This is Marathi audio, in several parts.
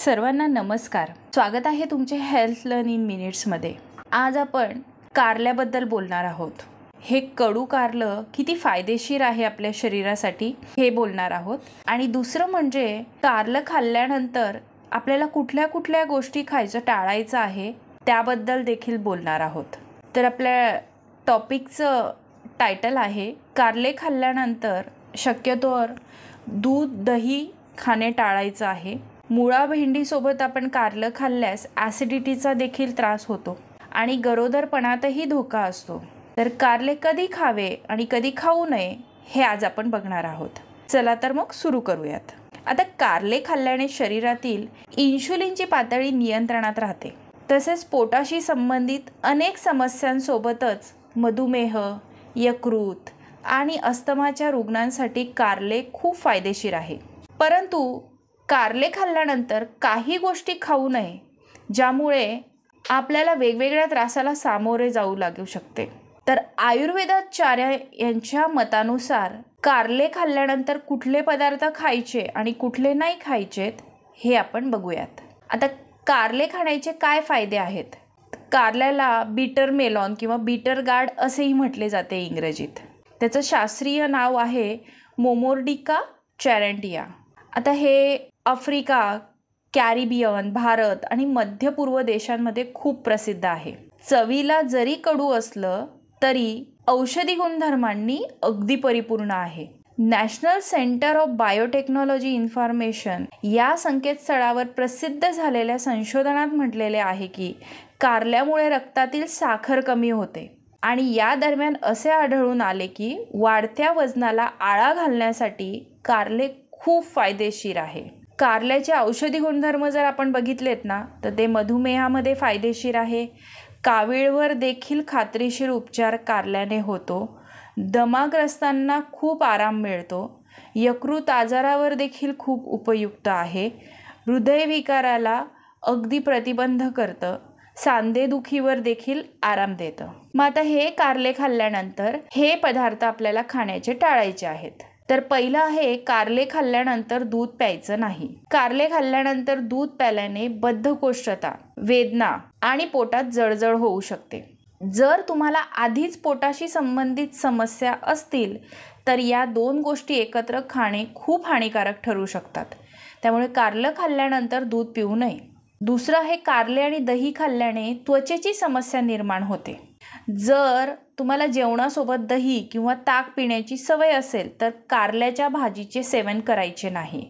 सर्वांना नमस्कार स्वागत आहे तुमचे हेल्थ लर्न इन मिनिट्समध्ये आज आपण कारल्याबद्दल बोलणार आहोत हे कडू कारलं किती फायदेशीर आहे आपल्या शरीरासाठी हे बोलणार आहोत आणि दुसरं म्हणजे कारलं खाल्ल्यानंतर आपल्याला कुठल्या कुठल्या गोष्टी खायचं टाळायचं आहे त्याबद्दल देखील बोलणार आहोत तर आपल्या टॉपिकचं टायटल आहे कारले खाल्ल्यानंतर शक्यतोवर दूध दही खाणे टाळायचं आहे मुळा भेंडीसोबत आपण कारलं खाल्ल्यास ॲसिडिटीचा देखील त्रास होतो आणि गरोदरपणातही धोका असतो तर कारले कधी खावे आणि कधी खाऊ नये हे आज आपण बघणार आहोत चला तर मग सुरू करूयात आता कारले खाल्ल्याने शरीरातील इन्शुलिनची पातळी नियंत्रणात राहते तसेच पोटाशी संबंधित अनेक समस्यांसोबतच मधुमेह यकृत आणि अस्तमाच्या रुग्णांसाठी कारले खूप फायदेशीर आहे परंतु कारले खाल्ल्यानंतर काही गोष्टी खाऊ नये ज्यामुळे आपल्याला वेगवेगळ्या त्रासाला सामोरे जाऊ लागू शकते तर आयुर्वेदाचार्य यांच्या मतानुसार कारले खाल्ल्यानंतर कुठले पदार्थ खायचे आणि कुठले नाही खायचेत हे आपण बघूयात आता कारले खाण्याचे काय फायदे आहेत कारल्याला बीटर मेलॉन किंवा बीटर गार्ड असेही म्हटले जाते इंग्रजीत त्याचं शास्त्रीय नाव आहे मोमोर्डिका चॅरेंटिया आता हे आफ्रिका कॅरिबियन भारत आणि मध्य पूर्व देशांमध्ये खूप प्रसिद्ध आहे चवीला जरी कडू असलं तरी औषधी गुणधर्मांनी अगदी परिपूर्ण आहे National Centre of Biotechnology Information या संकेतस्थळावर प्रसिद्ध झालेल्या संशोधनात म्हटलेले आहे की कारल्यामुळे रक्तातील साखर कमी होते आणि या दरम्यान असे आढळून आले की वाढत्या वजनाला आळा घालण्यासाठी कारले खूप फायदेशीर आहे कारल्याचे औषधी गुणधर्म जर आपण बघितलेत ना तर ते मधुमेहामध्ये फायदेशीर आहे कावीळवर देखील खात्रीशीर उपचार कारल्याने होतो दमाग्रस्तांना खूप आराम मिळतो यकृत आजारावर देखील खूप उपयुक्त आहे हृदयविकाराला अगदी प्रतिबंध करतं सांधेदुखीवर देखील आराम देतं मग आता हे कारले खाल्ल्यानंतर हे पदार्थ आपल्याला खाण्याचे टाळायचे आहेत तर पहिलं आहे कारले खाल्ल्यानंतर दूध प्यायचं नाही कारले खाल्ल्यानंतर दूध प्यायल्याने बद्धकोष्ठता वेदना आणि पोटात जळजळ होऊ शकते जर तुम्हाला आधीच पोटाशी संबंधित समस्या असतील तर या दोन गोष्टी एकत्र खाणे खूप हानिकारक ठरू शकतात त्यामुळे कारलं खाल्ल्यानंतर दूध पिऊ नये दुसरं हे कारले आणि दही खाल्ल्याने त्वचेची समस्या निर्माण होते जर तुम्हाला जेवणासोबत दही किंवा ताक पिण्याची सवय असेल तर कारल्याच्या भाजीचे सेवन करायचे नाही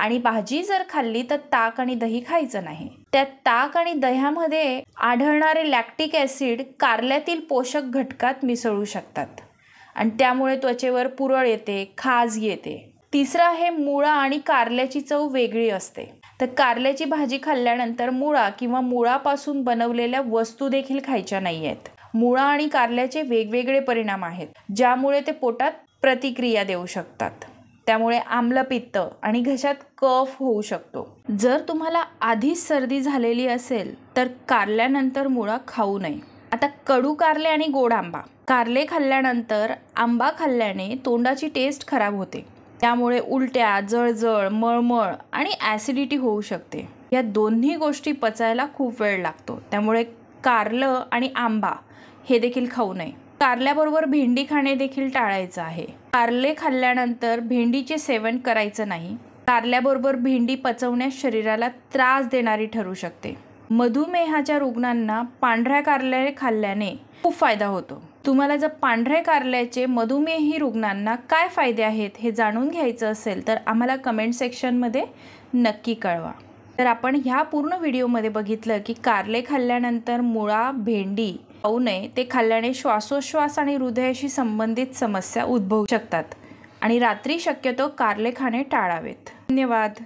आणि भाजी जर खाल्ली तर ताक आणि दही खायचं नाही त्या ताक आणि दह्यामध्ये आढळणारे लॅक्टिक ॲसिड कारल्यातील पोषक घटकात मिसळू शकतात आणि त्यामुळे त्वचेवर पुरळ येते खाज येते तिसरं आहे मुळा आणि कारल्याची चव वेगळी असते तर कारल्याची भाजी खाल्ल्यानंतर मुळा किंवा मुळापासून बनवलेल्या वस्तू देखील खायच्या नाही आहेत मुळा आणि कारल्याचे वेगवेगळे परिणाम आहेत ज्यामुळे ते पोटात प्रतिक्रिया देऊ शकतात त्यामुळे आम्लपित्त आणि घशात कफ होऊ शकतो जर तुम्हाला आधीच सर्दी झालेली असेल तर कारल्यानंतर मुळा खाऊ नये आता कडू कारले आणि गोड आंबा कारले खाल्ल्यानंतर आंबा खाल्ल्याने तोंडाची टेस्ट खराब होते त्यामुळे उलट्या जळजळ मळमळ आणि ॲसिडिटी होऊ शकते या दोन्ही गोष्टी पचायला खूप वेळ लागतो त्यामुळे कारलं आणि आंबा हे देखील खाऊ नये कारल्याबरोबर भेंडी खाणे देखील टाळायचं आहे कारले खाल्ल्यानंतर भेंडीचे सेवन करायचं नाही कारल्याबरोबर भेंडी पचवण्यास शरीराला त्रास देणारी ठरू शकते मधुमेहाच्या रुग्णांना पांढऱ्या कारल्या खाल्ल्याने खूप फायदा होतो तुम्हाला जर पांढऱ्या कारल्याचे मधुमेही रुग्णांना काय फायदे आहेत हे जाणून घ्यायचं असेल तर आम्हाला कमेंट सेक्शनमध्ये नक्की कळवा तर आपण ह्या पूर्ण व्हिडिओमध्ये बघितलं की कारले खाल्ल्यानंतर मुळा भेंडी होऊ नये ते खाल्ल्याने श्वासोश्वास आणि हृदयाशी संबंधित समस्या उद्भवू शकतात आणि रात्री शक्यतो कारले खाणे टाळावेत धन्यवाद